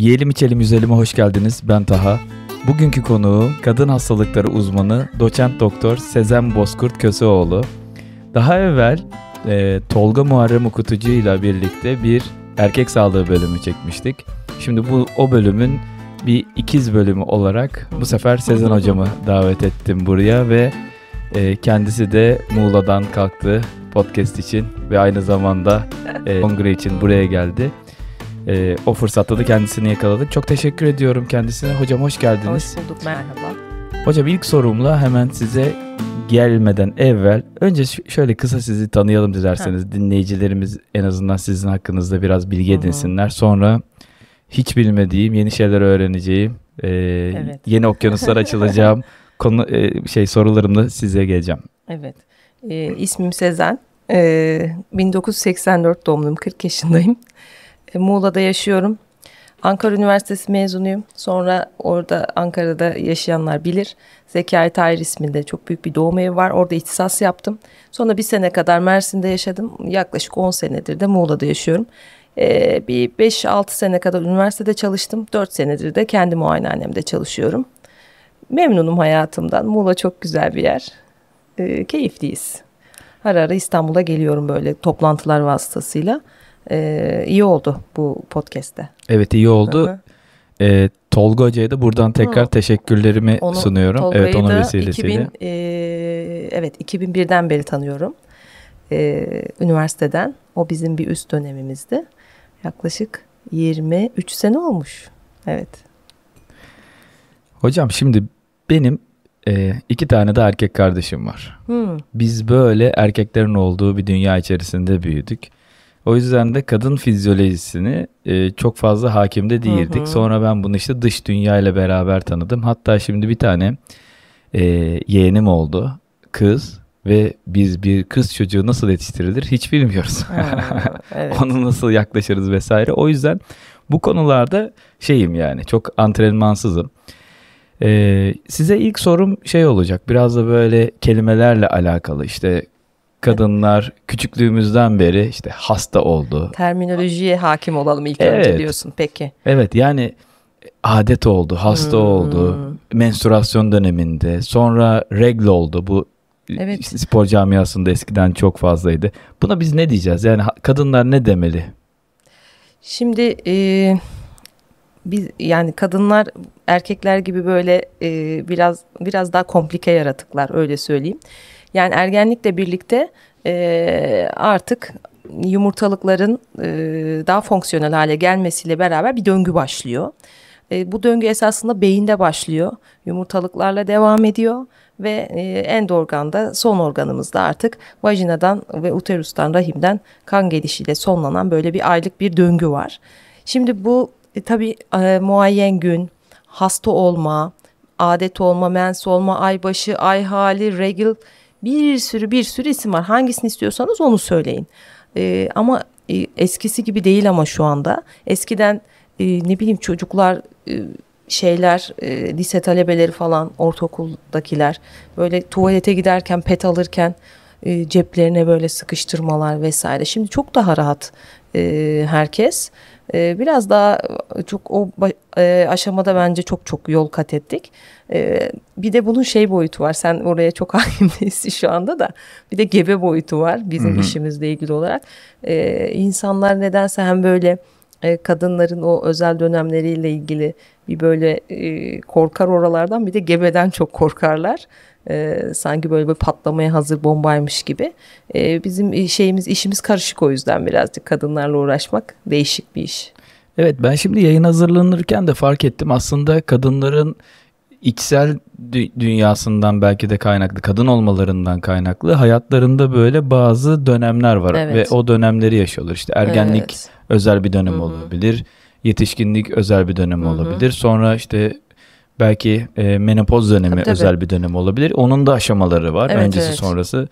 Yiyelim içelim yüzelim hoş geldiniz. Ben Taha. Bugünkü konuğum kadın hastalıkları uzmanı doçent doktor Sezen Bozkurt Köseoğlu. Daha evvel e, Tolga Muharrem Okutucu ile birlikte bir erkek sağlığı bölümü çekmiştik. Şimdi bu o bölümün bir ikiz bölümü olarak bu sefer Sezen hocamı davet ettim buraya ve e, kendisi de Muğla'dan kalktı podcast için ve aynı zamanda e, kongre için buraya geldi e, o fırsatta da kendisini yakaladık. Çok teşekkür ediyorum kendisine. Hocam hoş geldiniz. Hoş bulduk merhaba. Hocam ilk sorumla hemen size gelmeden evvel önce şöyle kısa sizi tanıyalım dilerseniz. Ha. Dinleyicilerimiz en azından sizin hakkınızda biraz bilgi edinsinler. Hı-hı. Sonra hiç bilmediğim, yeni şeyler öğreneceğim, e, evet. yeni okyanuslar açılacağım konu e, şey sorularımla size geleceğim. Evet. E, ismim Sezen. E, 1984 doğumluyum. 40 yaşındayım. E, Muğla'da yaşıyorum. Ankara Üniversitesi mezunuyum. Sonra orada Ankara'da yaşayanlar bilir. Zekai Tahir isminde çok büyük bir doğum evi var. Orada ihtisas yaptım. Sonra bir sene kadar Mersin'de yaşadım. Yaklaşık 10 senedir de Muğla'da yaşıyorum. Ee, bir 5-6 sene kadar üniversitede çalıştım. 4 senedir de kendi muayenehanemde çalışıyorum. Memnunum hayatımdan. Muğla çok güzel bir yer. Ee, keyifliyiz. Ara ara İstanbul'a geliyorum böyle toplantılar vasıtasıyla e, iyi oldu bu podcast'te. Evet iyi oldu. Hı-hı. E, ee, Tolga Hoca'ya da buradan tekrar Hı. teşekkürlerimi onu, sunuyorum. Tolga'yı evet onun vesilesiyle. 2000, e, evet 2001'den beri tanıyorum. E, üniversiteden. O bizim bir üst dönemimizdi. Yaklaşık 23 sene olmuş. Evet. Hocam şimdi benim e, iki tane de erkek kardeşim var. Hmm. Biz böyle erkeklerin olduğu bir dünya içerisinde büyüdük. O yüzden de kadın fizyolojisini e, çok fazla hakimde değildik. Hı hı. Sonra ben bunu işte dış dünya ile beraber tanıdım. Hatta şimdi bir tane e, yeğenim oldu. Kız ve biz bir kız çocuğu nasıl yetiştirilir hiç bilmiyoruz. evet. Onu nasıl yaklaşırız vesaire. O yüzden bu konularda şeyim yani çok antrenmansızım. Ee, size ilk sorum şey olacak biraz da böyle kelimelerle alakalı işte kadınlar küçüklüğümüzden beri işte hasta oldu. Terminolojiye hakim olalım ilk evet. önce diyorsun peki. Evet yani adet oldu, hasta hmm. oldu, menstruasyon döneminde, sonra regl oldu bu evet. spor camiasında eskiden çok fazlaydı. Buna biz ne diyeceğiz yani kadınlar ne demeli? Şimdi e, biz yani kadınlar erkekler gibi böyle e, biraz biraz daha komplike yaratıklar öyle söyleyeyim. Yani ergenlikle birlikte e, artık yumurtalıkların e, daha fonksiyonel hale gelmesiyle beraber bir döngü başlıyor. E, bu döngü esasında beyinde başlıyor. Yumurtalıklarla devam ediyor ve e, endorgan da son organımızda artık vajinadan ve uterustan rahimden kan gelişiyle sonlanan böyle bir aylık bir döngü var. Şimdi bu e, tabii e, muayyen gün, hasta olma, adet olma, mens olma, aybaşı, ay hali, regl bir sürü bir sürü isim var. Hangisini istiyorsanız onu söyleyin. E, ama e, eskisi gibi değil ama şu anda. Eskiden e, ne bileyim çocuklar e, şeyler e, lise talebeleri falan ortaokuldakiler böyle tuvalete giderken pet alırken e, ceplerine böyle sıkıştırmalar vesaire. Şimdi çok daha rahat e, herkes. E, biraz daha e, çok o e, aşamada bence çok çok yol kat ettik. E, bir de bunun şey boyutu var. Sen oraya çok hakim değilsin şu anda da. Bir de gebe boyutu var bizim Hı-hı. işimizle ilgili olarak. E, insanlar nedense hem böyle e, kadınların o özel dönemleriyle ilgili bir böyle e, korkar oralardan bir de gebeden çok korkarlar e, sanki böyle bir patlamaya hazır bombaymış gibi. E, bizim şeyimiz işimiz karışık o yüzden birazcık kadınlarla uğraşmak değişik bir iş. Evet ben şimdi yayın hazırlanırken de fark ettim aslında kadınların içsel dü- dünyasından belki de kaynaklı, kadın olmalarından kaynaklı hayatlarında böyle bazı dönemler var evet. ve o dönemleri yaşıyorlar. İşte ergenlik evet. özel bir dönem Hı-hı. olabilir, yetişkinlik özel bir dönem Hı-hı. olabilir. Sonra işte belki e, menopoz dönemi tabii, tabii. özel bir dönem olabilir. Onun da aşamaları var. Evet, Öncesi evet. sonrası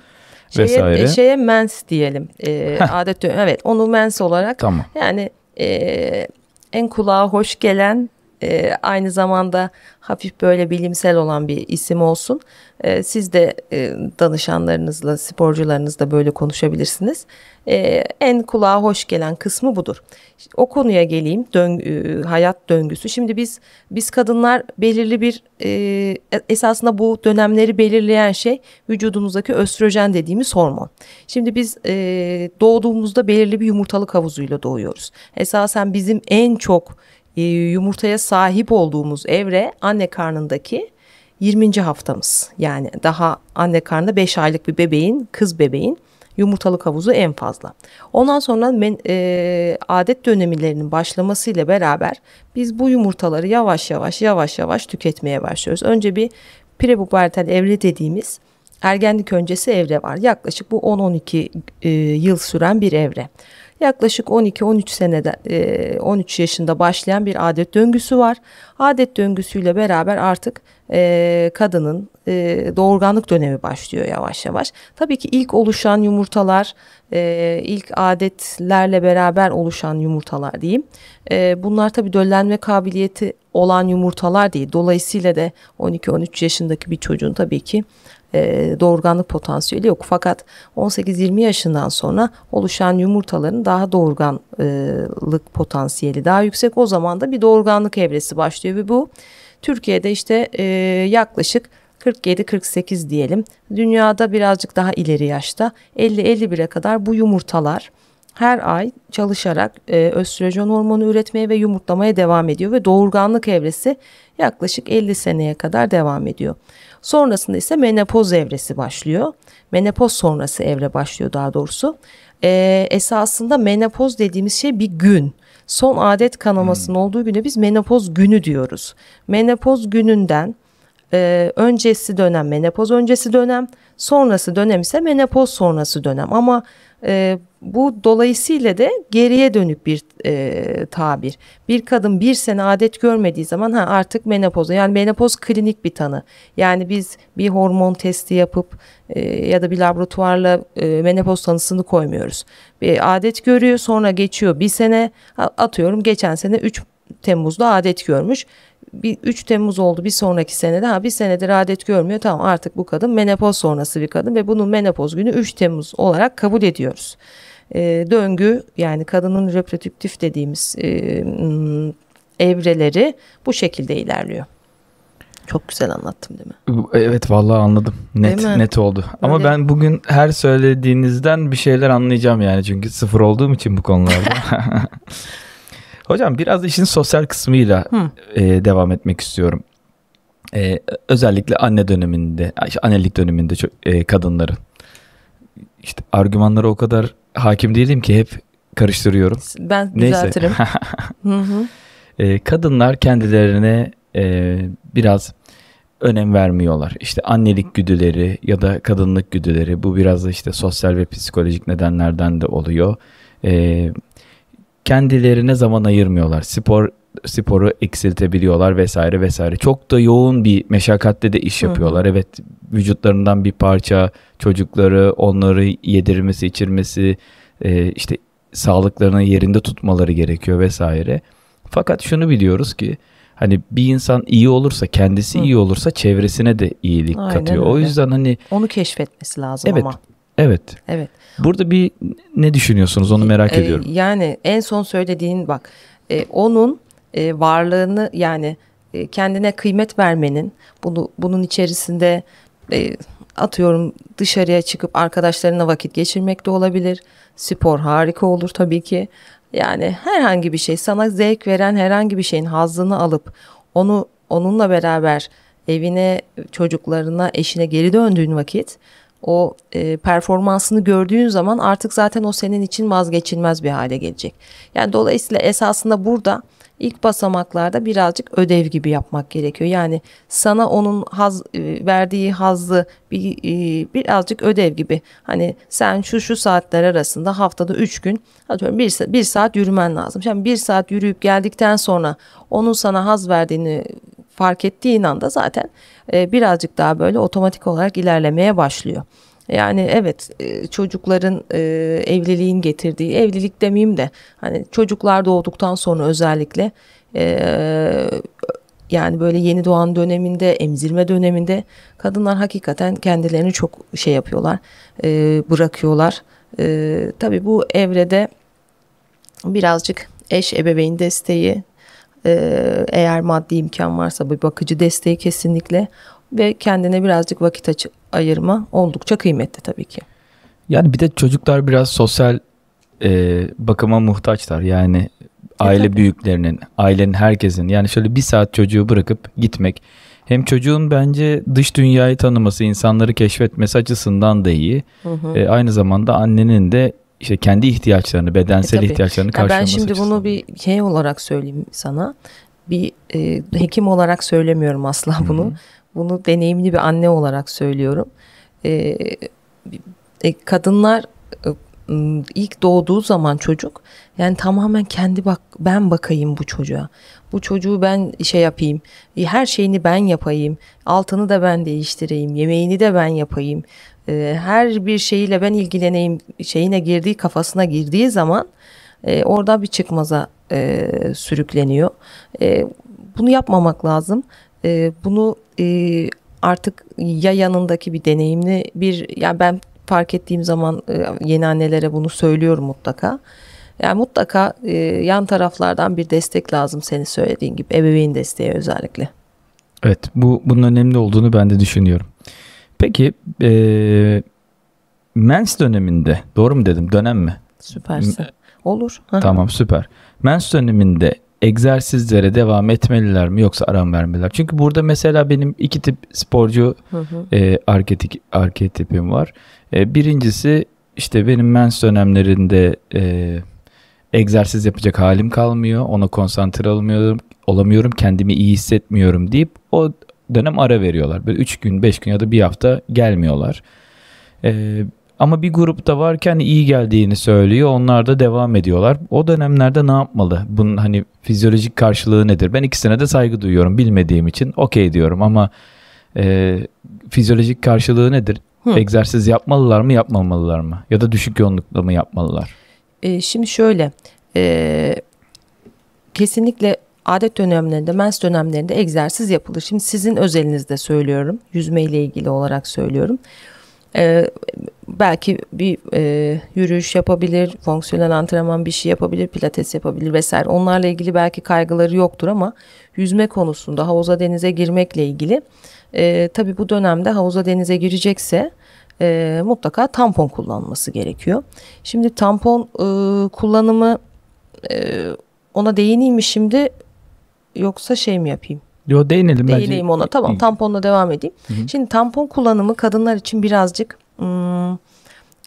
vesaire. E, şeye mens diyelim. E, adet evet onu mens olarak. Tamam. Yani e, en kulağa hoş gelen e, aynı zamanda hafif böyle bilimsel olan bir isim olsun. E, siz de e, danışanlarınızla, sporcularınızla böyle konuşabilirsiniz. E, en kulağa hoş gelen kısmı budur. O konuya geleyim, dön, e, hayat döngüsü. Şimdi biz biz kadınlar belirli bir e, esasında bu dönemleri belirleyen şey vücudumuzdaki östrojen dediğimiz hormon. Şimdi biz e, doğduğumuzda belirli bir yumurtalık havuzuyla doğuyoruz. Esasen bizim en çok e, yumurtaya sahip olduğumuz evre anne karnındaki 20. haftamız. Yani daha anne karnında 5 aylık bir bebeğin, kız bebeğin yumurtalık havuzu en fazla. Ondan sonra men, e, adet dönemlerinin başlamasıyla beraber biz bu yumurtaları yavaş yavaş yavaş yavaş tüketmeye başlıyoruz. Önce bir prepubertal evre dediğimiz ergenlik öncesi evre var. Yaklaşık bu 10-12 e, yıl süren bir evre. Yaklaşık 12-13 senede 13 e, yaşında başlayan bir adet döngüsü var. Adet döngüsüyle beraber artık e, kadının e, doğurganlık dönemi başlıyor yavaş yavaş. Tabii ki ilk oluşan yumurtalar, ilk adetlerle beraber oluşan yumurtalar diyeyim. bunlar tabii döllenme kabiliyeti olan yumurtalar değil. Dolayısıyla da 12-13 yaşındaki bir çocuğun tabii ki e, doğurganlık potansiyeli yok. Fakat 18-20 yaşından sonra oluşan yumurtaların daha doğurganlık potansiyeli daha yüksek. O zaman da bir doğurganlık evresi başlıyor ve bu Türkiye'de işte e, yaklaşık 47-48 diyelim. Dünyada birazcık daha ileri yaşta 50-51'e kadar bu yumurtalar her ay çalışarak e, östrojen hormonu üretmeye ve yumurtlamaya devam ediyor ve doğurganlık evresi yaklaşık 50 seneye kadar devam ediyor. Sonrasında ise menopoz evresi başlıyor. Menopoz sonrası evre başlıyor daha doğrusu. Ee, esasında menopoz dediğimiz şey bir gün. Son adet kanamasının hmm. olduğu güne biz menopoz günü diyoruz. Menopoz gününden e, öncesi dönem menopoz öncesi dönem, sonrası dönem ise menopoz sonrası dönem. Ama e, bu dolayısıyla de geriye dönük bir e, tabir. Bir kadın bir sene adet görmediği zaman ha artık menopoza yani menopoz klinik bir tanı. Yani biz bir hormon testi yapıp e, ya da bir laboratuvarla e, menopoz tanısını koymuyoruz. Bir adet görüyor sonra geçiyor bir sene atıyorum geçen sene 3 Temmuz'da adet görmüş. Bir 3 Temmuz oldu bir sonraki senede ha bir senedir adet görmüyor tamam artık bu kadın menopoz sonrası bir kadın ve bunun menopoz günü 3 Temmuz olarak kabul ediyoruz e, döngü yani kadının reprodüktif dediğimiz e, evreleri bu şekilde ilerliyor. Çok güzel anlattım değil mi? Evet vallahi anladım. Net net oldu. Öyle. Ama ben bugün her söylediğinizden bir şeyler anlayacağım yani çünkü sıfır olduğum için bu konularda. Hocam biraz işin sosyal kısmıyla e, devam etmek istiyorum. E, özellikle anne döneminde, annelik döneminde çok, e, kadınların işte argümanlara o kadar hakim değilim ki hep karıştırıyorum. Ben düzeltirim. Neyse. kadınlar kendilerine e, biraz önem vermiyorlar. İşte annelik güdüleri ya da kadınlık güdüleri bu biraz da işte sosyal ve psikolojik nedenlerden de oluyor. Ee, kendilerine zaman ayırmıyorlar. Spor sporu eksiltebiliyorlar vesaire vesaire. Çok da yoğun bir meşakkatle de iş yapıyorlar. Hı hı. Evet vücutlarından bir parça çocukları onları yedirmesi içirmesi e, işte sağlıklarını yerinde tutmaları gerekiyor vesaire. Fakat şunu biliyoruz ki hani bir insan iyi olursa kendisi Hı. iyi olursa çevresine de iyilik Aynen katıyor. Öyle. O yüzden hani onu keşfetmesi lazım evet, ama. Evet. Evet. Burada bir ne düşünüyorsunuz onu merak e, ediyorum. Yani en son söylediğin bak e, onun e, varlığını yani e, kendine kıymet vermenin bunu bunun içerisinde e, atıyorum dışarıya çıkıp arkadaşlarına vakit geçirmek de olabilir. Spor harika olur tabii ki. Yani herhangi bir şey sana zevk veren herhangi bir şeyin hazzını alıp onu onunla beraber evine, çocuklarına, eşine geri döndüğün vakit o e, performansını gördüğün zaman artık zaten o senin için vazgeçilmez bir hale gelecek. Yani dolayısıyla esasında burada ilk basamaklarda birazcık ödev gibi yapmak gerekiyor. Yani sana onun haz e, verdiği hazı bir, e, birazcık ödev gibi. Hani sen şu şu saatler arasında haftada 3 gün atıyorum 1 bir, bir saat yürümen lazım. Şimdi 1 saat yürüyüp geldikten sonra onun sana haz verdiğini fark ettiğin anda zaten e, birazcık daha böyle otomatik olarak ilerlemeye başlıyor. Yani evet e, çocukların e, evliliğin getirdiği evlilik demeyeyim de hani çocuklar doğduktan sonra özellikle e, yani böyle yeni doğan döneminde emzirme döneminde kadınlar hakikaten kendilerini çok şey yapıyorlar bırakıyorlar. Tabii bu evrede birazcık eş ebeveyn desteği eğer maddi imkan varsa bir bakıcı desteği kesinlikle ve kendine birazcık vakit açı, ayırma oldukça kıymetli tabii ki. Yani bir de çocuklar biraz sosyal e, bakıma muhtaçlar. Yani e, aile e, büyüklerinin, ailenin herkesin. Yani şöyle bir saat çocuğu bırakıp gitmek. Hem çocuğun bence dış dünyayı tanıması, insanları keşfetmesi açısından da iyi. Hı hı. E, aynı zamanda annenin de işte kendi ihtiyaçlarını, bedensel e, ihtiyaçlarını karşılaması açısından. Ben şimdi bunu bir şey olarak söyleyeyim sana. Bir e, hekim olarak söylemiyorum asla bunu. Hı hı. Bunu deneyimli bir anne olarak söylüyorum. Ee, e, kadınlar e, ilk doğduğu zaman çocuk yani tamamen kendi bak ben bakayım bu çocuğa. Bu çocuğu ben şey yapayım. E, her şeyini ben yapayım. Altını da ben değiştireyim. Yemeğini de ben yapayım. Ee, her bir şeyiyle ben ilgileneyim şeyine girdiği kafasına girdiği zaman e, orada bir çıkmaza sürükleniyor. bunu yapmamak lazım. E, bunu e, artık ya yanındaki bir deneyimli bir yani ben fark ettiğim zaman e, yeni annelere bunu söylüyorum mutlaka. Yani mutlaka e, yan taraflardan bir destek lazım senin söylediğin gibi ebeveyn desteği özellikle. Evet bu bunun önemli olduğunu ben de düşünüyorum. Peki e, mens döneminde doğru mu dedim dönem mi? Süpersin. Olur. Tamam süper. Mens döneminde egzersizlere devam etmeliler mi yoksa aram vermeliler? Çünkü burada mesela benim iki tip sporcu hı hı. E, arketip, arketipim var. E, birincisi işte benim mens dönemlerinde e, egzersiz yapacak halim kalmıyor. Ona konsantre olmuyorum, olamıyorum, kendimi iyi hissetmiyorum deyip o dönem ara veriyorlar. Böyle üç gün, beş gün ya da bir hafta gelmiyorlar. E, ama bir grupta varken iyi geldiğini söylüyor. Onlar da devam ediyorlar. O dönemlerde ne yapmalı? Bunun hani fizyolojik karşılığı nedir? Ben ikisine de saygı duyuyorum bilmediğim için. Okey diyorum ama e, fizyolojik karşılığı nedir? Hı. Egzersiz yapmalılar mı yapmamalılar mı? Ya da düşük yoğunlukla mı yapmalılar? E, şimdi şöyle e, kesinlikle adet dönemlerinde mens dönemlerinde egzersiz yapılır. Şimdi sizin özelinizde söylüyorum yüzmeyle ilgili olarak söylüyorum e, belki bir e, yürüyüş yapabilir, fonksiyonel antrenman bir şey yapabilir, pilates yapabilir vesaire. Onlarla ilgili belki kaygıları yoktur ama yüzme konusunda havuza denize girmekle ilgili e, tabii bu dönemde havuza denize girecekse e, mutlaka tampon kullanması gerekiyor. Şimdi tampon e, kullanımı e, ona değineyim mi şimdi yoksa şey mi yapayım? Yo değinelim bence. Değineyim ona. Tamam Hı. tamponla devam edeyim. Hı -hı. Şimdi tampon kullanımı kadınlar için birazcık ım,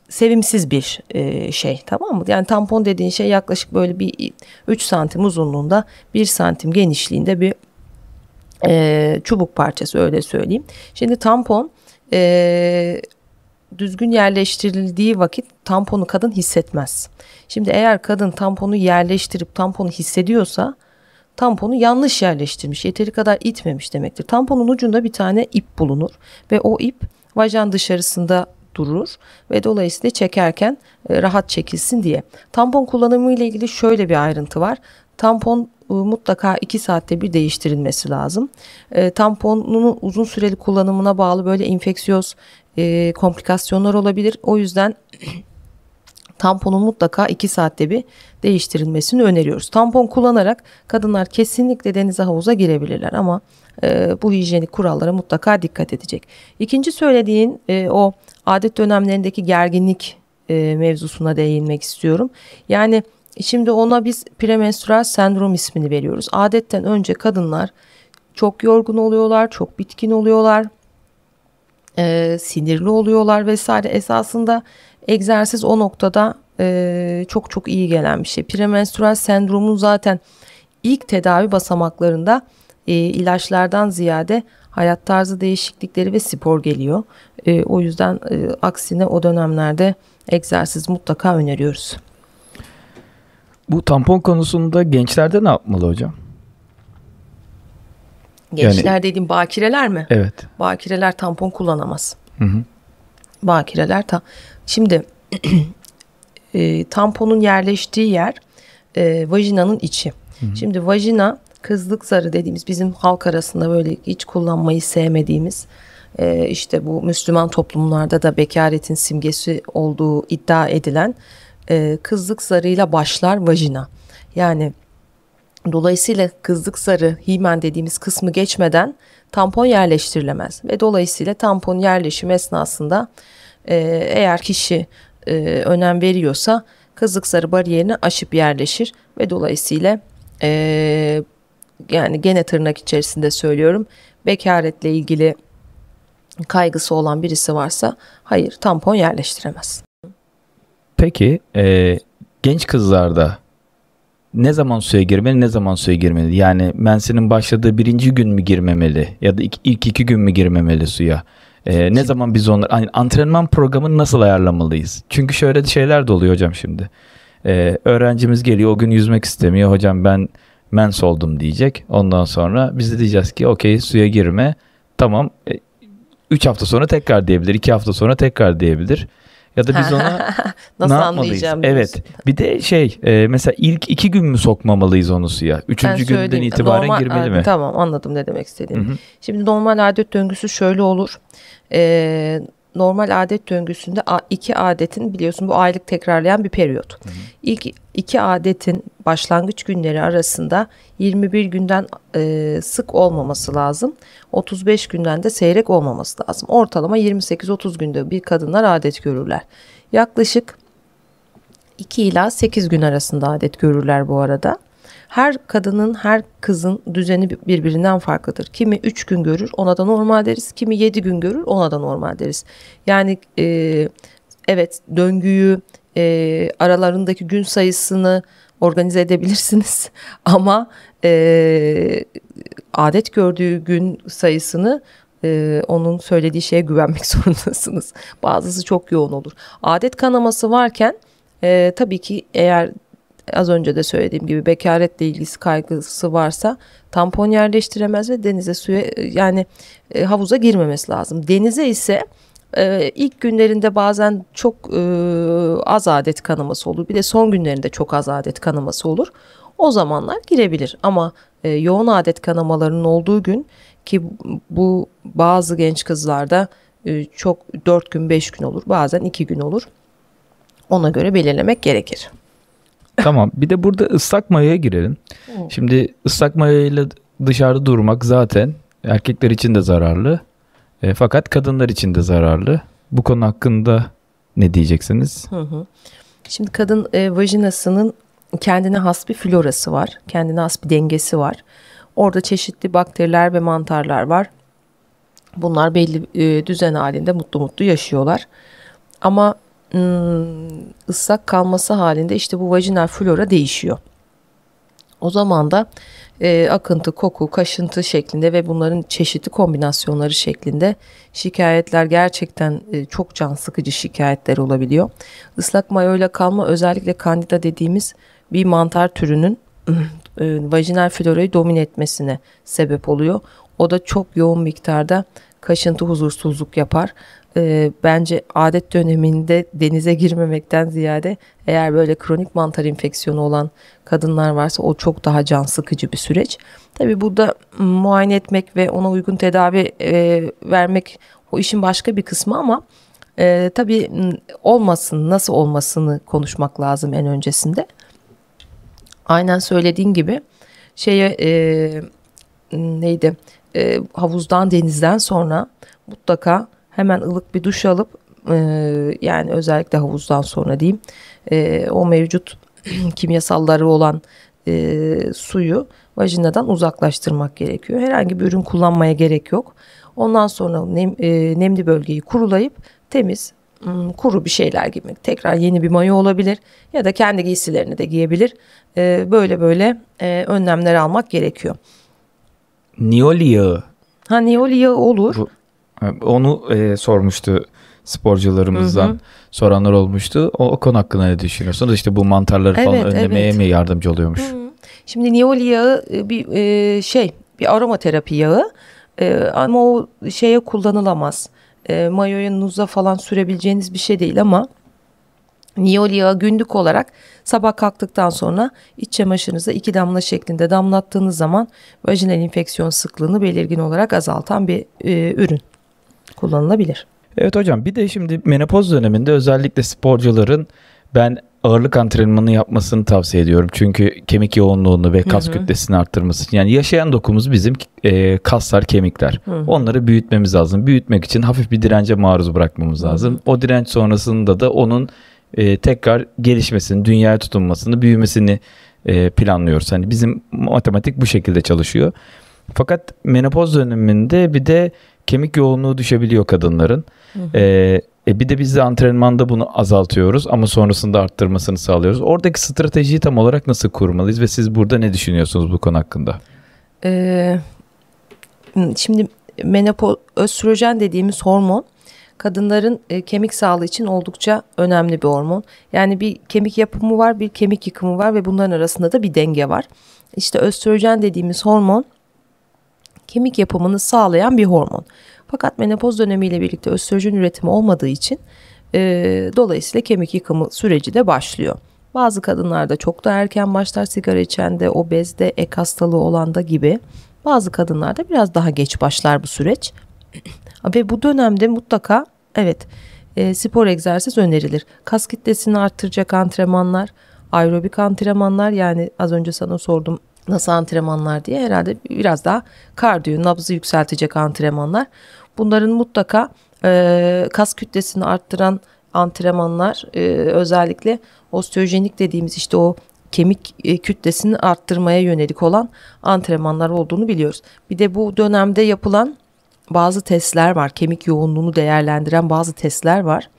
sevimsiz bir e, şey tamam mı? Yani tampon dediğin şey yaklaşık böyle bir 3 santim uzunluğunda 1 santim genişliğinde bir e, çubuk parçası öyle söyleyeyim. Şimdi tampon e, düzgün yerleştirildiği vakit tamponu kadın hissetmez. Şimdi eğer kadın tamponu yerleştirip tamponu hissediyorsa tamponu yanlış yerleştirmiş, yeteri kadar itmemiş demektir. Tamponun ucunda bir tane ip bulunur ve o ip vajen dışarısında durur ve dolayısıyla çekerken e, rahat çekilsin diye. Tampon kullanımı ile ilgili şöyle bir ayrıntı var. Tampon e, mutlaka 2 saatte bir değiştirilmesi lazım. E, tamponun uzun süreli kullanımına bağlı böyle infeksiyöz e, komplikasyonlar olabilir. O yüzden tamponun mutlaka 2 saatte bir değiştirilmesini öneriyoruz. Tampon kullanarak kadınlar kesinlikle denize havuza girebilirler ama e, bu hijyenik kurallara mutlaka dikkat edecek. İkinci söylediğin e, o adet dönemlerindeki gerginlik e, mevzusuna değinmek istiyorum. Yani şimdi ona biz premenstrual sendrom ismini veriyoruz. Adetten önce kadınlar çok yorgun oluyorlar, çok bitkin oluyorlar, e, sinirli oluyorlar vesaire. Esasında egzersiz o noktada e, çok çok iyi gelen bir şey. Premenstrual sendromun zaten ilk tedavi basamaklarında e, ilaçlardan ziyade hayat tarzı değişiklikleri ve spor geliyor. E, o yüzden e, aksine o dönemlerde egzersiz mutlaka öneriyoruz. Bu tampon konusunda gençlerde ne yapmalı hocam? Gençler yani, dediğim bakireler mi? Evet. Bakireler tampon kullanamaz. Hı hı bakireler ta şimdi e, tamponun yerleştiği yer e, vajinanın içi. Hı hı. Şimdi vajina kızlık zarı dediğimiz bizim halk arasında böyle hiç kullanmayı sevmediğimiz e, işte bu Müslüman toplumlarda da bekaretin simgesi olduğu iddia edilen e, kızlık zarıyla başlar vajina. Yani dolayısıyla kızlık zarı himen dediğimiz kısmı geçmeden tampon yerleştirilemez ve dolayısıyla tampon yerleşim esnasında e, eğer kişi e, önem veriyorsa kazık zarı bariyerini aşıp yerleşir ve dolayısıyla e, yani gene tırnak içerisinde söylüyorum bekaretle ilgili kaygısı olan birisi varsa hayır tampon yerleştiremez. Peki e, genç kızlarda ne zaman suya girmeli, ne zaman suya girmeli? Yani mensinin başladığı birinci gün mü girmemeli ya da ilk, ilk iki gün mü girmemeli suya? Ee, ne zaman biz onları, yani antrenman programını nasıl ayarlamalıyız? Çünkü şöyle şeyler de oluyor hocam şimdi. Ee, öğrencimiz geliyor o gün yüzmek istemiyor. Hocam ben mens oldum diyecek. Ondan sonra biz de diyeceğiz ki okey suya girme. Tamam. 3 e, hafta sonra tekrar diyebilir. 2 hafta sonra tekrar diyebilir. Ya da biz ona Nasıl ne yapmalıyız? Evet. Bir de şey e, mesela ilk iki gün mü sokmamalıyız onu suya? Üçüncü ben günden itibaren normal, girmeli mi? Tamam anladım ne demek istediğimi. Şimdi normal adet döngüsü şöyle olur. Eee normal adet döngüsünde iki adetin biliyorsun bu aylık tekrarlayan bir periyot. Hı hı. İlk iki adetin başlangıç günleri arasında 21 günden e, sık olmaması lazım. 35 günden de seyrek olmaması lazım. Ortalama 28-30 günde bir kadınlar adet görürler. Yaklaşık 2 ila 8 gün arasında adet görürler bu arada. Her kadının, her kızın düzeni birbirinden farklıdır. Kimi 3 gün görür, ona da normal deriz. Kimi 7 gün görür, ona da normal deriz. Yani e, evet döngüyü, e, aralarındaki gün sayısını organize edebilirsiniz. Ama e, adet gördüğü gün sayısını e, onun söylediği şeye güvenmek zorundasınız. Bazısı çok yoğun olur. Adet kanaması varken e, tabii ki eğer az önce de söylediğim gibi bekaretle ilgisi kaygısı varsa tampon yerleştiremez ve denize suya e, yani e, havuza girmemesi lazım. Denize ise e, ilk günlerinde bazen çok e, az adet kanaması olur. Bir de son günlerinde çok az adet kanaması olur. O zamanlar girebilir ama e, yoğun adet kanamalarının olduğu gün ki bu bazı genç kızlarda e, çok 4 gün 5 gün olur bazen 2 gün olur. Ona göre belirlemek gerekir. Tamam. Bir de burada ıslak mayaya girelim. Şimdi ıslak mayayla dışarıda durmak zaten erkekler için de zararlı. E, fakat kadınlar için de zararlı. Bu konu hakkında ne diyeceksiniz? Hı hı. Şimdi kadın e, vajinasının kendine has bir florası var. Kendine has bir dengesi var. Orada çeşitli bakteriler ve mantarlar var. Bunlar belli e, düzen halinde mutlu mutlu yaşıyorlar. Ama Iı, ıslak kalması halinde işte bu vajinal flora değişiyor. O zaman da e, akıntı, koku, kaşıntı şeklinde ve bunların çeşitli kombinasyonları şeklinde şikayetler gerçekten e, çok can sıkıcı şikayetler olabiliyor. Islak mayoyla kalma özellikle kandida dediğimiz bir mantar türünün e, vajinal florayı domine etmesine sebep oluyor. O da çok yoğun miktarda kaşıntı huzursuzluk yapar e, bence adet döneminde denize girmemekten ziyade eğer böyle kronik mantar enfeksiyonu olan kadınlar varsa o çok daha can sıkıcı bir süreç. tabii burada muayene etmek ve ona uygun tedavi e, vermek o işin başka bir kısmı ama e, tabii olmasın nasıl olmasını konuşmak lazım en öncesinde. Aynen söylediğin gibi şeye e, neydi e, havuzdan denizden sonra mutlaka hemen ılık bir duş alıp e, yani özellikle havuzdan sonra diyeyim e, o mevcut kimyasalları olan e, suyu vajinadan uzaklaştırmak gerekiyor. Herhangi bir ürün kullanmaya gerek yok. Ondan sonra nem, nemli bölgeyi kurulayıp temiz kuru bir şeyler gibi Tekrar yeni bir mayo olabilir ya da kendi giysilerini de giyebilir. böyle böyle önlemler almak gerekiyor. Niol yağı. Ha niol yağı olur. Bu, onu e, sormuştu sporcularımızdan hı hı. soranlar olmuştu. O, o konu hakkında ne düşünüyorsunuz? İşte bu mantarları evet, falan önlemeye evet. mi yardımcı oluyormuş? Hı. Şimdi niol yağı e, bir e, şey bir aromaterapi yağı e, ama o şeye kullanılamaz. E, nuza falan sürebileceğiniz bir şey değil ama niol yağı günlük olarak sabah kalktıktan sonra iç çamaşırınıza iki damla şeklinde damlattığınız zaman vajinal infeksiyon sıklığını belirgin olarak azaltan bir e, ürün kullanılabilir. Evet hocam bir de şimdi menopoz döneminde özellikle sporcuların ben ağırlık antrenmanı yapmasını tavsiye ediyorum. Çünkü kemik yoğunluğunu ve kas Hı-hı. kütlesini arttırması Yani yaşayan dokumuz bizim e, kaslar, kemikler. Hı-hı. Onları büyütmemiz lazım. Büyütmek için hafif bir dirence maruz bırakmamız lazım. Hı-hı. O direnç sonrasında da onun e, tekrar gelişmesini, dünyaya tutunmasını, büyümesini e, planlıyoruz. Hani bizim matematik bu şekilde çalışıyor. Fakat menopoz döneminde bir de kemik yoğunluğu düşebiliyor kadınların. Hı hı. E, e bir de biz de antrenmanda bunu azaltıyoruz ama sonrasında arttırmasını sağlıyoruz. Oradaki stratejiyi tam olarak nasıl kurmalıyız ve siz burada ne düşünüyorsunuz bu konu hakkında? Ee, şimdi menopoz östrojen dediğimiz hormon kadınların e, kemik sağlığı için oldukça önemli bir hormon. Yani bir kemik yapımı var, bir kemik yıkımı var ve bunların arasında da bir denge var. İşte östrojen dediğimiz hormon kemik yapımını sağlayan bir hormon. Fakat menopoz dönemiyle birlikte östrojen üretimi olmadığı için e, dolayısıyla kemik yıkımı süreci de başlıyor. Bazı kadınlarda çok da erken başlar sigara içende, obezde, ek hastalığı olanda gibi. Bazı kadınlarda biraz daha geç başlar bu süreç. Ve bu dönemde mutlaka evet e, spor egzersiz önerilir. Kas kitlesini arttıracak antrenmanlar, aerobik antrenmanlar yani az önce sana sordum nasıl antrenmanlar diye herhalde biraz daha kardiyo, nabzı yükseltecek antrenmanlar. Bunların mutlaka e, kas kütlesini arttıran antrenmanlar e, özellikle osteojenik dediğimiz işte o kemik e, kütlesini arttırmaya yönelik olan antrenmanlar olduğunu biliyoruz. Bir de bu dönemde yapılan bazı testler var. Kemik yoğunluğunu değerlendiren bazı testler var.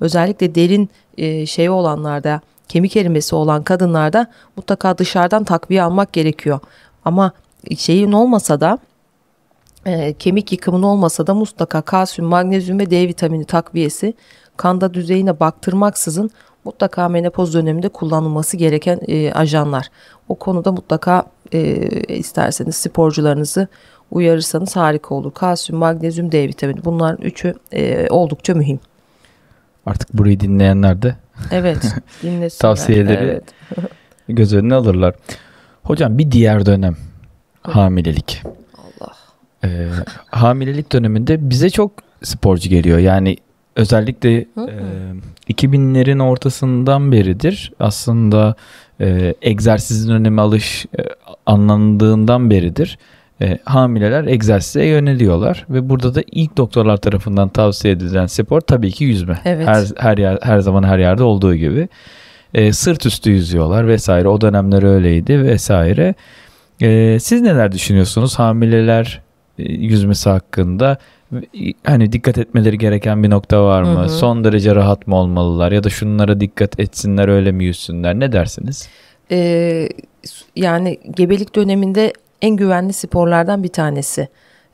Özellikle derin e, şey olanlarda kemik erimesi olan kadınlarda mutlaka dışarıdan takviye almak gerekiyor. Ama şeyin olmasa da e, kemik yıkımının olmasa da mutlaka kalsiyum, magnezyum ve D vitamini takviyesi kanda düzeyine baktırmaksızın mutlaka menopoz döneminde kullanılması gereken e, ajanlar. O konuda mutlaka e, isterseniz sporcularınızı uyarırsanız harika olur. Kalsiyum, magnezyum, D vitamini bunların üçü e, oldukça mühim. Artık burayı dinleyenler de Evet dinlesinler. Tavsiyeleri evet. göz önüne alırlar. Hocam bir diğer dönem hamilelik. Allah. Ee, hamilelik döneminde bize çok sporcu geliyor. Yani özellikle hı hı. e, 2000'lerin ortasından beridir aslında e, egzersizin önemi alış e, anlandığından beridir. Hı e, hamileler egzersize yöneliyorlar ve burada da ilk doktorlar tarafından tavsiye edilen spor tabii ki yüzme. Evet. Her her yer her zaman her yerde olduğu gibi. E, sırt üstü yüzüyorlar vesaire. O dönemler öyleydi vesaire. E, siz neler düşünüyorsunuz hamileler e, yüzmesi hakkında? E, hani dikkat etmeleri gereken bir nokta var mı? Hı hı. Son derece rahat mı olmalılar ya da şunlara dikkat etsinler öyle mi yüzsünler? Ne dersiniz? Ee, yani gebelik döneminde en güvenli sporlardan bir tanesi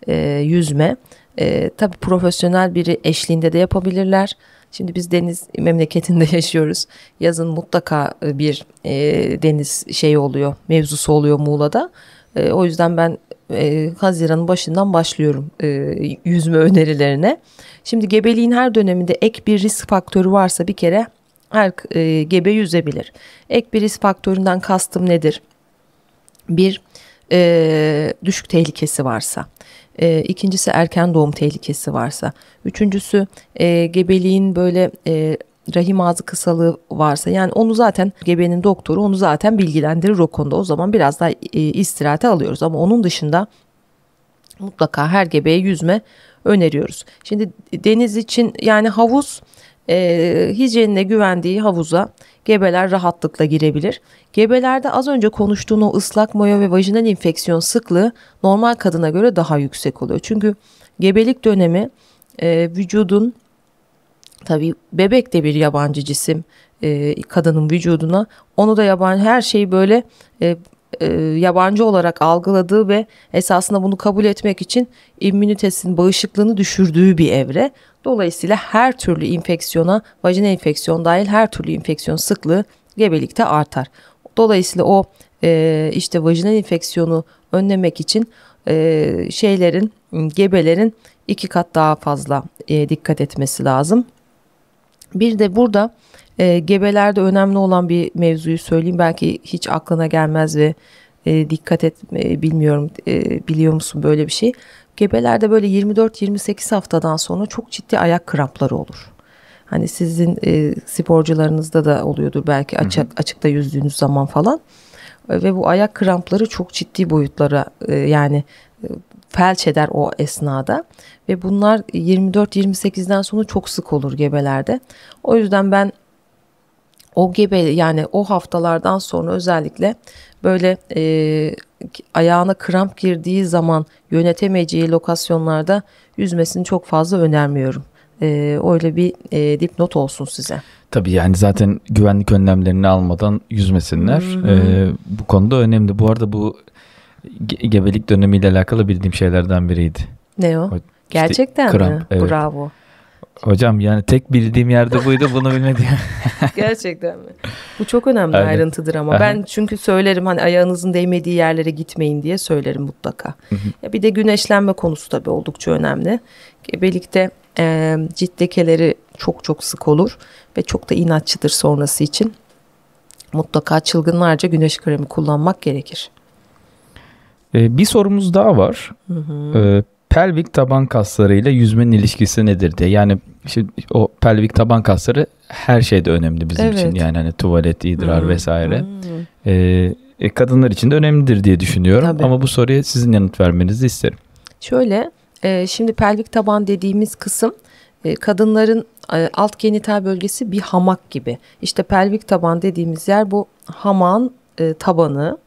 e, yüzme. E, tabii profesyonel biri eşliğinde de yapabilirler. Şimdi biz deniz memleketinde yaşıyoruz. Yazın mutlaka e, bir e, deniz şeyi oluyor, mevzusu oluyor Muğla'da. E, o yüzden ben e, Haziran'ın başından başlıyorum e, yüzme önerilerine. Şimdi gebeliğin her döneminde ek bir risk faktörü varsa bir kere her e, gebe yüzebilir. Ek bir risk faktöründen kastım nedir? Bir, e, düşük tehlikesi varsa. E, ikincisi erken doğum tehlikesi varsa. Üçüncüsü e, gebeliğin böyle e, rahim ağzı kısalığı varsa yani onu zaten gebenin doktoru onu zaten bilgilendirir o konuda. O zaman biraz daha e, istirahate alıyoruz ama onun dışında mutlaka her gebeye yüzme öneriyoruz. Şimdi deniz için yani havuz e, hijyenine güvendiği havuza gebeler rahatlıkla girebilir. Gebelerde az önce konuştuğum o ıslak mayo ve vajinal enfeksiyon sıklığı normal kadına göre daha yüksek oluyor. Çünkü gebelik dönemi e, vücudun tabi bebek de bir yabancı cisim e, kadının vücuduna onu da yabancı her şey böyle e, e, yabancı olarak algıladığı ve esasında bunu kabul etmek için immünitesinin bağışıklığını düşürdüğü bir evre. Dolayısıyla her türlü infeksiyona, vajina infeksiyon dahil her türlü infeksiyon sıklığı gebelikte artar. Dolayısıyla o e, işte vajinal infeksiyonu önlemek için e, şeylerin, gebelerin iki kat daha fazla e, dikkat etmesi lazım. Bir de burada e, gebelerde önemli olan bir mevzuyu söyleyeyim. Belki hiç aklına gelmez ve e, dikkat et e, bilmiyorum e, biliyor musun böyle bir şey. Gebelerde böyle 24-28 haftadan sonra çok ciddi ayak krampları olur. Hani sizin e, sporcularınızda da oluyordur belki açık, hı hı. açıkta yüzdüğünüz zaman falan. E, ve bu ayak krampları çok ciddi boyutlara e, yani e, felç eder o esnada. Ve bunlar 24-28'den sonra çok sık olur gebelerde. O yüzden ben o gebe yani o haftalardan sonra özellikle böyle e, ayağına kramp girdiği zaman yönetemeyeceği lokasyonlarda yüzmesini çok fazla önermiyorum. E, öyle bir e, dipnot olsun size. Tabii yani zaten güvenlik önlemlerini almadan yüzmesinler. E, bu konuda önemli. Bu arada bu ge- gebelik dönemiyle alakalı bildiğim şeylerden biriydi. Ne o? o işte Gerçekten kramp, mi? Evet. Bravo. Hocam yani tek bildiğim yerde buydu bunu bilmediğim. Gerçekten mi? Bu çok önemli Aynen. ayrıntıdır ama Aynen. ben çünkü söylerim hani ayağınızın değmediği yerlere gitmeyin diye söylerim mutlaka. Ya bir de güneşlenme konusu tabii oldukça önemli. Gebelikte e, cilt lekeleri çok çok sık olur ve çok da inatçıdır sonrası için. Mutlaka çılgınlarca güneş kremi kullanmak gerekir. Ee, bir sorumuz daha var. Hı hı. Ee, pelvik taban kasları ile yüzmenin ilişkisi nedir diye. Yani şimdi o pelvik taban kasları her şeyde önemli bizim evet. için. Yani hani tuvalet, idrar hmm. vesaire. Hmm. Ee, e, kadınlar için de önemlidir diye düşünüyorum. Tabii. Ama bu soruya sizin yanıt vermenizi isterim. Şöyle, e, şimdi pelvik taban dediğimiz kısım e, kadınların e, alt genital bölgesi bir hamak gibi. İşte pelvik taban dediğimiz yer bu haman e, tabanı.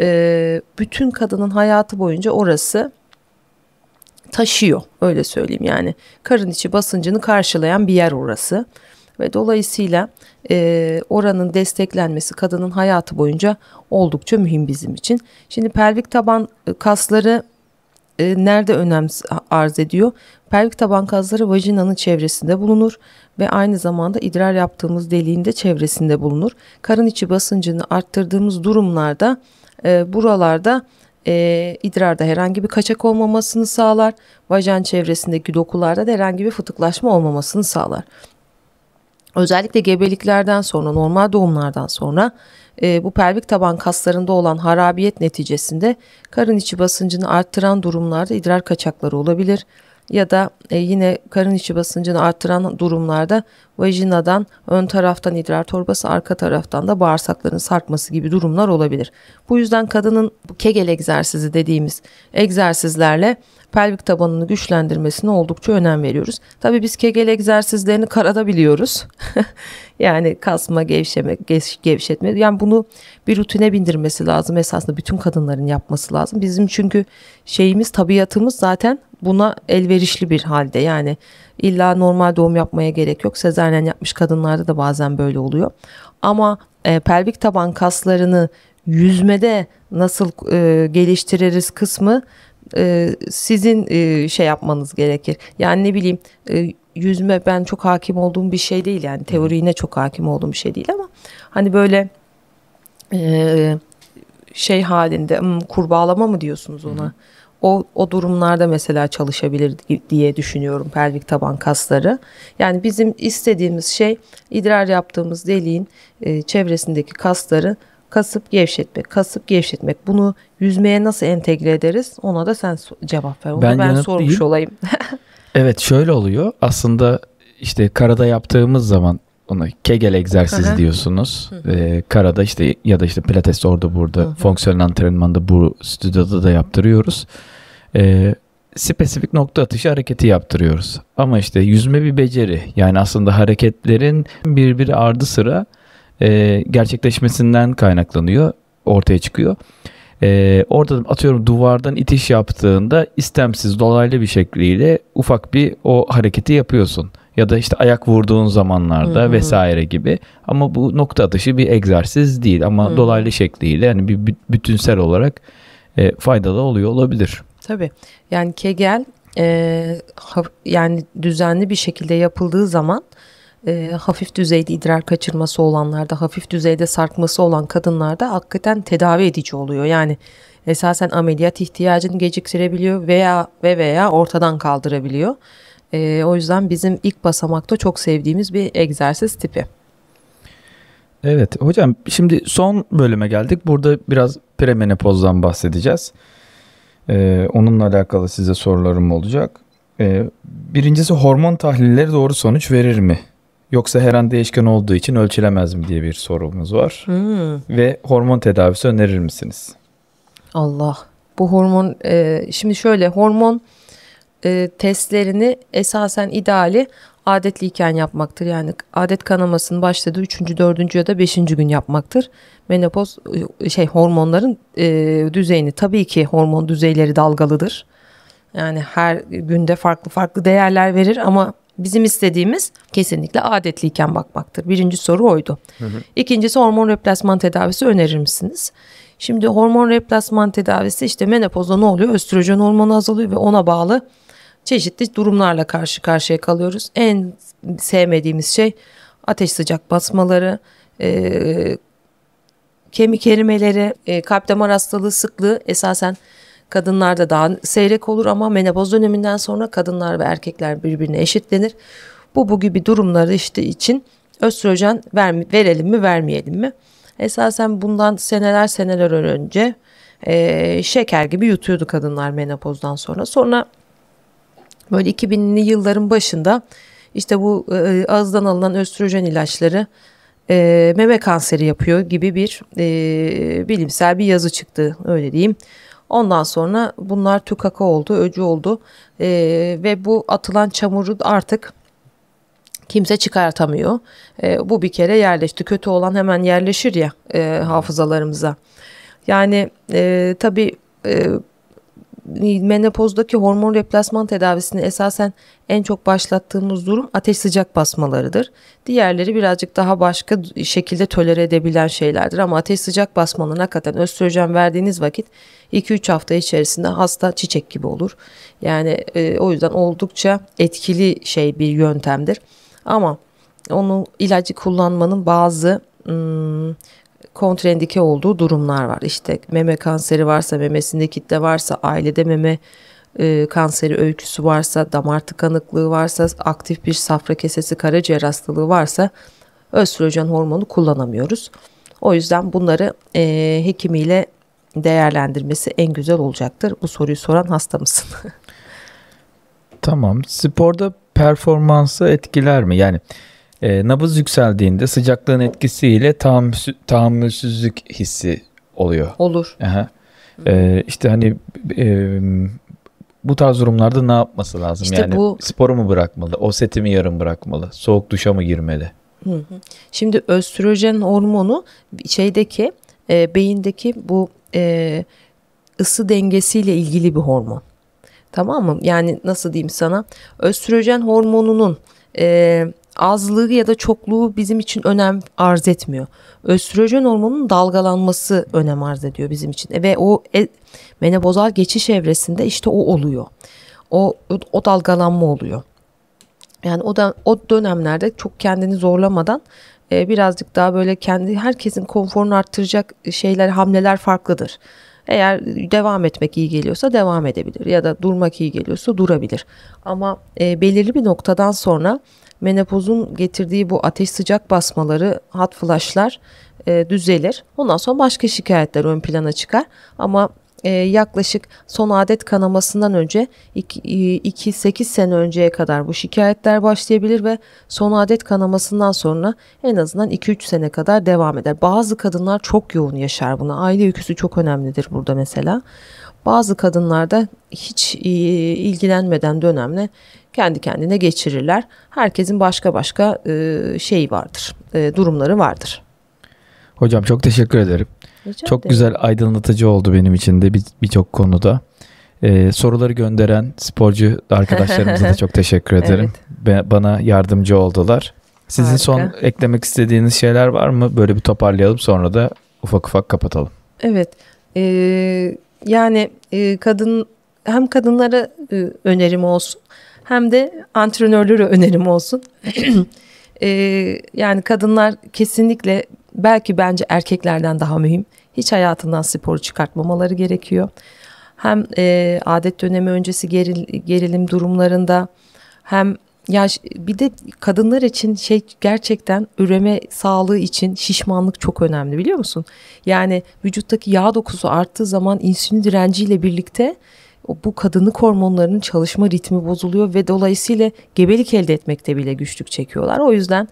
E, bütün kadının hayatı boyunca orası taşıyor öyle söyleyeyim yani karın içi basıncını karşılayan bir yer orası ve dolayısıyla e, oranın desteklenmesi kadının hayatı boyunca oldukça mühim bizim için. Şimdi pelvik taban e, kasları e, nerede önem arz ediyor? Pelvik taban kasları vajinanın çevresinde bulunur ve aynı zamanda idrar yaptığımız deliğinde çevresinde bulunur. Karın içi basıncını arttırdığımız durumlarda e, buralarda e, idrarda herhangi bir kaçak olmamasını sağlar. Vajen çevresindeki dokularda da herhangi bir fıtıklaşma olmamasını sağlar. Özellikle gebeliklerden sonra, normal doğumlardan sonra e, bu pelvik taban kaslarında olan harabiyet neticesinde karın içi basıncını arttıran durumlarda idrar kaçakları olabilir ya da e, yine karın içi basıncını artıran durumlarda vajinadan ön taraftan idrar torbası arka taraftan da bağırsakların sarkması gibi durumlar olabilir. Bu yüzden kadının bu kegel egzersizi dediğimiz egzersizlerle pelvik tabanını güçlendirmesine oldukça önem veriyoruz. Tabi biz kegel egzersizlerini karada biliyoruz. yani kasma, gevşeme, gevşetme. Yani bunu bir rutine bindirmesi lazım. Esasında bütün kadınların yapması lazım. Bizim çünkü şeyimiz, tabiatımız zaten buna elverişli bir halde. Yani illa normal doğum yapmaya gerek yok. Sezaryen yapmış kadınlarda da bazen böyle oluyor. Ama e, pelvik taban kaslarını yüzmede nasıl e, geliştiririz kısmı e, sizin e, şey yapmanız gerekir. Yani ne bileyim e, yüzme ben çok hakim olduğum bir şey değil yani teoriğine çok hakim olduğum bir şey değil ama hani böyle e, şey halinde hmm, kurbağalama mı diyorsunuz ona? Hı o, o durumlarda mesela çalışabilir diye düşünüyorum pelvik taban kasları. Yani bizim istediğimiz şey idrar yaptığımız deliğin e, çevresindeki kasları kasıp gevşetmek, kasıp gevşetmek. Bunu yüzmeye nasıl entegre ederiz? Ona da sen cevap ver. Onu ben, ben sormuş olayım. evet şöyle oluyor. Aslında işte karada yaptığımız zaman ona kegel egzersiz Aha. diyorsunuz. Ee, karada işte ya da işte pilates orada burada Aha. fonksiyonel antrenmanda bu stüdyoda da yaptırıyoruz. Ee, spesifik nokta atışı hareketi yaptırıyoruz. Ama işte yüzme bir beceri. Yani aslında hareketlerin birbiri ardı sıra e, gerçekleşmesinden kaynaklanıyor, ortaya çıkıyor. E, orada atıyorum duvardan itiş yaptığında istemsiz dolaylı bir şekliyle ufak bir o hareketi yapıyorsun ya da işte ayak vurduğun zamanlarda Hı-hı. vesaire gibi. Ama bu nokta atışı bir egzersiz değil ama Hı-hı. dolaylı şekliyle yani bir bütünsel olarak e, faydalı oluyor olabilir. Tabii. Yani Kegel e, ha, yani düzenli bir şekilde yapıldığı zaman e, hafif düzeyde idrar kaçırması olanlarda, hafif düzeyde sarkması olan kadınlarda hakikaten tedavi edici oluyor. Yani esasen ameliyat ihtiyacını geciktirebiliyor veya ve veya ortadan kaldırabiliyor. E, o yüzden bizim ilk basamakta çok sevdiğimiz bir egzersiz tipi. Evet hocam şimdi son bölüme geldik. Burada biraz premenopozdan bahsedeceğiz. Ee, onunla alakalı size sorularım olacak. Ee, birincisi hormon tahlilleri doğru sonuç verir mi? Yoksa her an değişken olduğu için ölçülemez mi diye bir sorumuz var. Hmm. Ve hormon tedavisi önerir misiniz? Allah bu hormon e, şimdi şöyle hormon e, testlerini esasen ideali adetliyken yapmaktır. Yani adet kanamasının başladığı 3. 4. ya da 5. gün yapmaktır. Menopoz e, şey hormonların e, düzeyini tabii ki hormon düzeyleri dalgalıdır. Yani her günde farklı farklı değerler verir ama bizim istediğimiz kesinlikle adetliyken bakmaktır. Birinci soru oydu. Hı hı. İkincisi hormon replasman tedavisi önerir misiniz? Şimdi hormon replasman tedavisi işte menopozda ne oluyor? Östrojen hormonu azalıyor ve ona bağlı çeşitli durumlarla karşı karşıya kalıyoruz. En sevmediğimiz şey ateş sıcak basmaları, e, kemik erimeleri, e, kalp damar hastalığı sıklığı esasen kadınlarda daha seyrek olur ama menopoz döneminden sonra kadınlar ve erkekler birbirine eşitlenir. Bu bu gibi durumları işte için östrojen ver, verelim mi vermeyelim mi? Esasen bundan seneler seneler önce e, şeker gibi yutuyordu kadınlar menopozdan sonra. Sonra Böyle 2000'li yılların başında işte bu e, ağızdan alınan östrojen ilaçları e, meme kanseri yapıyor gibi bir e, bilimsel bir yazı çıktı öyle diyeyim. Ondan sonra bunlar tükaka oldu, öcü oldu e, ve bu atılan çamuru artık kimse çıkartamıyor. E, bu bir kere yerleşti. Kötü olan hemen yerleşir ya e, hafızalarımıza. Yani e, tabii e, menopozdaki hormon replasman tedavisini esasen en çok başlattığımız durum ateş sıcak basmalarıdır. Diğerleri birazcık daha başka şekilde tolere edebilen şeylerdir ama ateş sıcak basmalarına hakikaten östrojen verdiğiniz vakit 2-3 hafta içerisinde hasta çiçek gibi olur. Yani e, o yüzden oldukça etkili şey bir yöntemdir. Ama onu ilacı kullanmanın bazı ım, kontrendike olduğu durumlar var. İşte meme kanseri varsa, memesinde kitle varsa, ailede meme e, kanseri öyküsü varsa, damar tıkanıklığı varsa, aktif bir safra kesesi karaciğer hastalığı varsa östrojen hormonu kullanamıyoruz. O yüzden bunları e, hekimiyle değerlendirmesi en güzel olacaktır. Bu soruyu soran hastamızın. tamam. Sporda performansı etkiler mi? Yani e, nabız yükseldiğinde sıcaklığın etkisiyle tahammülsüz, tahammülsüzlük hissi oluyor. Olur. Aha. E, işte hani e, bu tarz durumlarda ne yapması lazım? İşte yani bu... sporu mu bırakmalı? O seti mi yarım bırakmalı? Soğuk duşa mı girmeli? Hı hı. Şimdi östrojen hormonu şeydeki e, beyindeki bu e, ısı dengesiyle ilgili bir hormon. Tamam mı? Yani nasıl diyeyim sana? Östrojen hormonunun e, azlığı ya da çokluğu bizim için önem arz etmiyor. Östrojen hormonunun dalgalanması önem arz ediyor bizim için. E, ve o e, menopozal geçiş evresinde işte o oluyor. O, o dalgalanma oluyor. Yani o da o dönemlerde çok kendini zorlamadan e, birazcık daha böyle kendi herkesin konforunu arttıracak şeyler hamleler farklıdır. Eğer devam etmek iyi geliyorsa devam edebilir ya da durmak iyi geliyorsa durabilir. Ama e, belirli bir noktadan sonra menopozun getirdiği bu ateş sıcak basmaları, hot flashlar e, düzelir. Ondan sonra başka şikayetler ön plana çıkar. Ama e, yaklaşık son adet kanamasından önce 2-8 e, sene önceye kadar bu şikayetler başlayabilir ve son adet kanamasından sonra en azından 2-3 sene kadar devam eder. Bazı kadınlar çok yoğun yaşar buna. Aile öyküsü çok önemlidir burada mesela. Bazı kadınlarda hiç e, ilgilenmeden dönemle kendi kendine geçirirler. Herkesin başka başka e, şeyi vardır, e, durumları vardır. Hocam çok teşekkür ederim. Rica çok güzel aydınlatıcı oldu benim için de birçok bir konuda. Ee, soruları gönderen sporcu arkadaşlarımıza da çok teşekkür ederim. evet. Be, bana yardımcı oldular. Sizin Harika. son eklemek istediğiniz şeyler var mı? Böyle bir toparlayalım sonra da ufak ufak kapatalım. Evet. Ee, yani e, kadın hem kadınlara e, önerim olsun hem de antrenörlere önerim olsun. e, yani kadınlar kesinlikle belki bence erkeklerden daha mühim. Hiç hayatından sporu çıkartmamaları gerekiyor. Hem e, adet dönemi öncesi geril, gerilim durumlarında hem ya bir de kadınlar için şey gerçekten üreme sağlığı için şişmanlık çok önemli biliyor musun? Yani vücuttaki yağ dokusu arttığı zaman insülin direnciyle birlikte bu kadınlık hormonlarının çalışma ritmi bozuluyor ve dolayısıyla gebelik elde etmekte bile güçlük çekiyorlar. O yüzden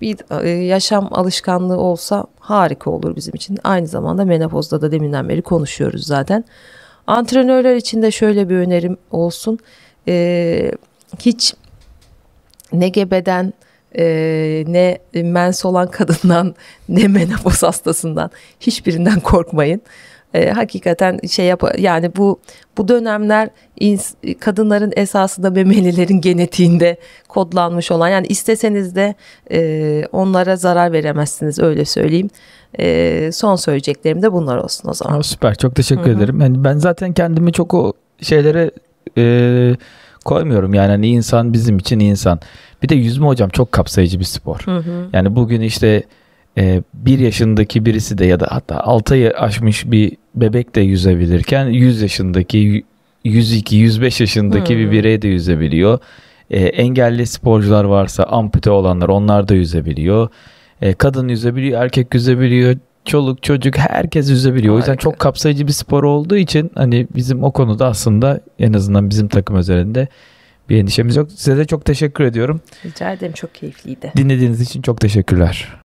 bir e, yaşam alışkanlığı olsa harika olur bizim için. Aynı zamanda menopozda da deminden beri konuşuyoruz zaten. Antrenörler için de şöyle bir önerim olsun. Ee, hiç ne gebeden e, ne mens olan kadından ne menopoz hastasından hiçbirinden korkmayın e, hakikaten şey yap yani bu bu dönemler ins- kadınların esasında memelilerin genetiğinde kodlanmış olan yani isteseniz de e, onlara zarar veremezsiniz öyle söyleyeyim. E, son söyleyeceklerim de bunlar olsun o zaman. Aa, süper çok teşekkür Hı-hı. ederim. Yani ben zaten kendimi çok o şeylere e, koymuyorum. Yani hani insan bizim için insan. Bir de yüzme hocam çok kapsayıcı bir spor. Hı hı. Yani bugün işte e, bir yaşındaki birisi de ya da hatta 6 ayı aşmış bir bebek de yüzebilirken 100 yaşındaki 102 105 yaşındaki hmm. bir birey de yüzebiliyor. E, engelli sporcular varsa ampute olanlar onlar da yüzebiliyor. E, kadın yüzebiliyor, erkek yüzebiliyor. Çoluk çocuk herkes yüzebiliyor. Harika. O yüzden çok kapsayıcı bir spor olduğu için hani bizim o konuda aslında en azından bizim takım üzerinde bir endişemiz yok. Size de çok teşekkür ediyorum. Rica ederim çok keyifliydi. Dinlediğiniz için çok teşekkürler.